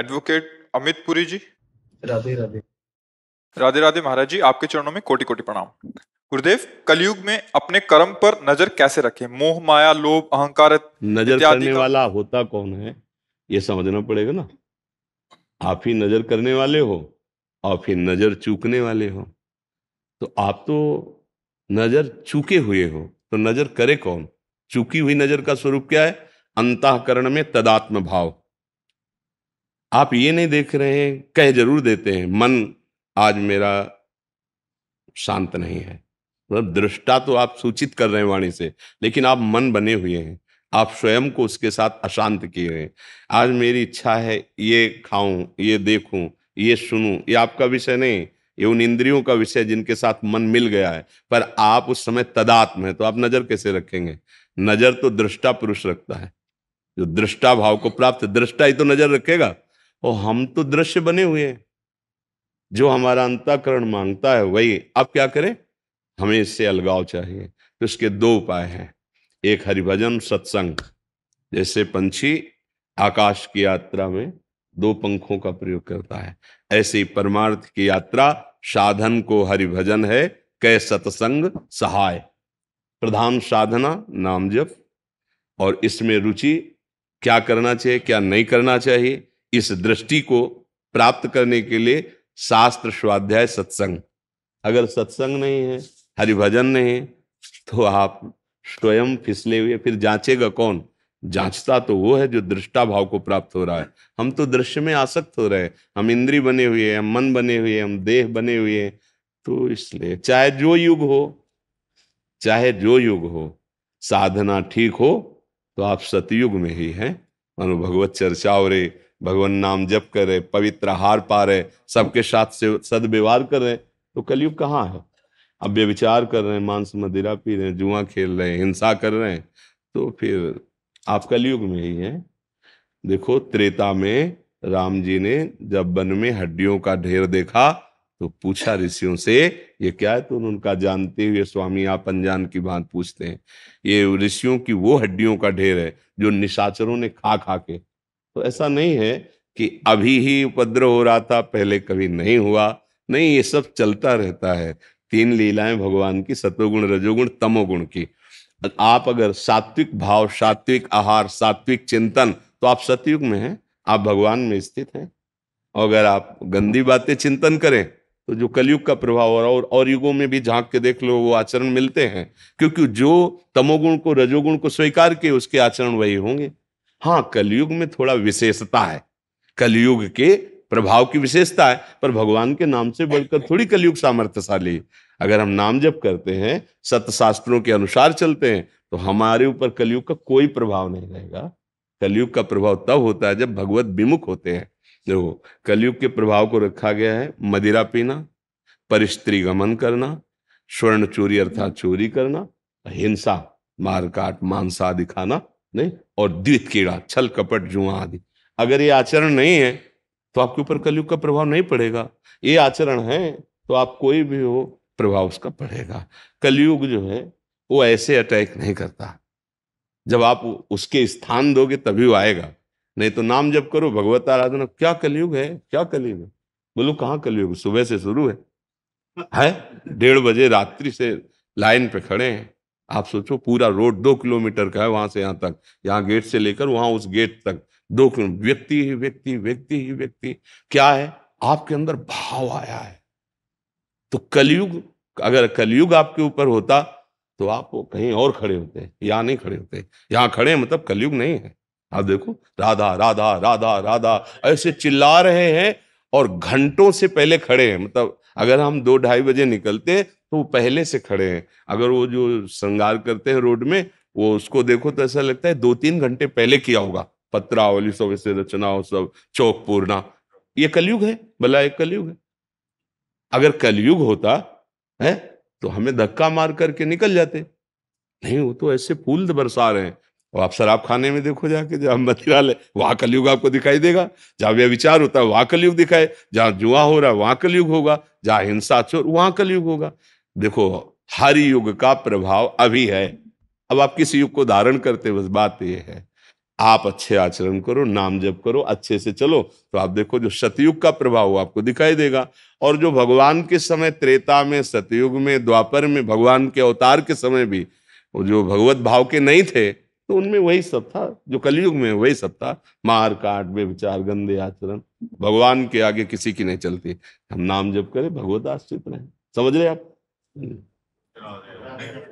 Advocate Amit Puri ji Radhe Radhe Radhe Radhe Maharaj ji आपके चरणों में कोटि कोटि प्रणाम गुरुदेव कलयुग में अपने कर्म पर नजर कैसे रखें मोह माया लोभ अहंकार नजर करने वाला होता कौन है ये समझना पड़ेगा ना आप ही नजर करने वाले हो और फिर नजर चूकने वाले हो तो आप तो नजर चूके हुए हो तो नजर करे कौन चूकी हुई नजर का स्वरूप क्या है अंतकरण में तदात्म भाव आप ये नहीं देख रहे हैं कह जरूर देते हैं मन आज मेरा शांत नहीं है मतलब दृष्टा तो आप सूचित कर रहे हैं वाणी से लेकिन आप मन बने हुए हैं आप स्वयं को उसके साथ अशांत किए हैं आज मेरी इच्छा है ये खाऊं ये देखूं ये सुनूं ये आपका विषय नहीं ये उन इंद्रियों का विषय जिनके साथ मन मिल गया है पर आप उस समय तदात्म है तो आप नजर कैसे रखेंगे नजर तो दृष्टा पुरुष रखता है जो दृष्टा भाव को प्राप्त दृष्टा ही तो नजर रखेगा और हम तो दृश्य बने हुए हैं जो हमारा अंतकरण मांगता है वही अब क्या करें हमें इससे अलगाव चाहिए तो इसके दो उपाय हैं एक हरिभजन सत्संग जैसे पंछी आकाश की यात्रा में दो पंखों का प्रयोग करता है ऐसे ही परमार्थ की यात्रा साधन को हरिभजन है कै सत्संग सहाय प्रधान साधना नाम जप और इसमें रुचि क्या करना चाहिए क्या नहीं करना चाहिए इस दृष्टि को प्राप्त करने के लिए शास्त्र स्वाध्याय सत्संग अगर सत्संग नहीं है हरिभजन नहीं है तो आप स्वयं फिसले हुए फिर जांचेगा कौन जांचता तो वो है जो दृष्टा भाव को प्राप्त हो रहा है हम तो दृश्य में आसक्त हो रहे हैं हम इंद्री बने हुए हैं हम मन बने हुए हैं हम देह बने हुए हैं तो इसलिए चाहे जो युग हो चाहे जो युग हो साधना ठीक हो तो आप सतयुग में ही हैं मानो भगवत चर्चा और भगवान नाम जप कर रहे पवित्र हार पा रहे सबके साथ से सदव्यवहार कर रहे तो कलयुग कहाँ है अब व्यविचार कर रहे हैं मांस मदिरा पी रहे हैं जुआ खेल रहे हैं हिंसा कर रहे हैं तो फिर आप कलयुग में ही हैं देखो त्रेता में राम जी ने जब वन में हड्डियों का ढेर देखा तो पूछा ऋषियों से ये क्या है तो उनका जानते हुए स्वामी आप अनजान की बात पूछते हैं ये ऋषियों की वो हड्डियों का ढेर है जो निशाचरों ने खा खा के तो ऐसा नहीं है कि अभी ही उपद्रव हो रहा था पहले कभी नहीं हुआ नहीं ये सब चलता रहता है तीन लीलाएं भगवान की सतोगुण रजोगुण तमोगुण की आप अगर सात्विक भाव सात्विक आहार सात्विक चिंतन तो आप सतयुग में हैं आप भगवान में स्थित हैं अगर आप गंदी बातें चिंतन करें तो जो कलयुग का प्रभाव हो रहा और और युगों में भी झांक के देख लो वो आचरण मिलते हैं क्योंकि जो तमोगुण को रजोगुण को स्वीकार किए उसके आचरण वही होंगे हाँ कलयुग में थोड़ा विशेषता है कलयुग के प्रभाव की विशेषता है पर भगवान के नाम से बढ़कर थोड़ी कलयुग सामर्थ्यशाली अगर हम नाम जप करते हैं सत्यशास्त्रों के अनुसार चलते हैं तो हमारे ऊपर कलयुग का कोई प्रभाव नहीं रहेगा कलयुग का प्रभाव तब होता है जब भगवत विमुख होते हैं देखो कलयुग के प्रभाव को रखा गया है मदिरा पीना परिस्त्री गमन करना स्वर्ण चोरी अर्थात चोरी करना हिंसा मारकाट मांसा दिखाना नहीं और द्वित कीड़ा छल कपट जुआ आदि अगर ये आचरण नहीं है तो आपके ऊपर कलयुग का प्रभाव नहीं पड़ेगा ये आचरण है तो आप कोई भी हो प्रभाव उसका पड़ेगा कलयुग जो है वो ऐसे अटैक नहीं करता जब आप उसके स्थान दोगे तभी वो आएगा नहीं तो नाम जब करो भगवत आराधना क्या कलयुग है क्या कलयुग है बोलो कहाँ कलयुग सुबह से शुरू है है डेढ़ बजे रात्रि से लाइन पे खड़े हैं आप सोचो पूरा रोड दो किलोमीटर का है वहां से यहाँ तक यहाँ गेट से लेकर वहां उस गेट तक दो व्यक्ति ही व्यक्ति व्यक्ति ही व्यक्ति क्या है आपके अंदर भाव आया है तो कलयुग अगर कलयुग आपके ऊपर होता तो आप कहीं और खड़े होते यहाँ नहीं खड़े होते यहाँ खड़े मतलब कलयुग नहीं है आप देखो राधा राधा राधा राधा ऐसे चिल्ला रहे हैं और घंटों से पहले खड़े हैं मतलब अगर हम दो ढाई बजे निकलते तो वो पहले से खड़े हैं अगर वो जो श्रृंगार करते हैं रोड में वो उसको देखो तो ऐसा लगता है दो तीन घंटे पहले किया होगा पत्रावली सब ऐसे रचना सब चौक पूर्णा ये कलयुग है भला एक कलयुग है अगर कलयुग होता है तो हमें धक्का मार करके निकल जाते नहीं वो तो ऐसे फूल बरसा रहे हैं और आप शराब खाने में देखो जाके जहां मदिराल है वहां कलयुग आपको दिखाई देगा जहाँ व्यविचार होता है वहां कलयुग दिखाए जहां जुआ हो रहा है वहां कलयुग होगा जहां हिंसा चोर वहां कलयुग होगा देखो हर युग का प्रभाव अभी है अब आप किसी युग को धारण करते बस बात यह है आप अच्छे आचरण करो नाम जप करो अच्छे से चलो तो आप देखो जो सतयुग का प्रभाव वो आपको दिखाई देगा और जो भगवान के समय त्रेता में सतयुग में द्वापर में भगवान के अवतार के समय भी वो जो भगवत भाव के नहीं थे तो उनमें वही सब था जो कलयुग में वही सब था मार काट विचार गंदे आचरण भगवान के आगे किसी की नहीं चलती हम नाम जप करें भगवत आश्रित रहे समझ रहे आप Gracias.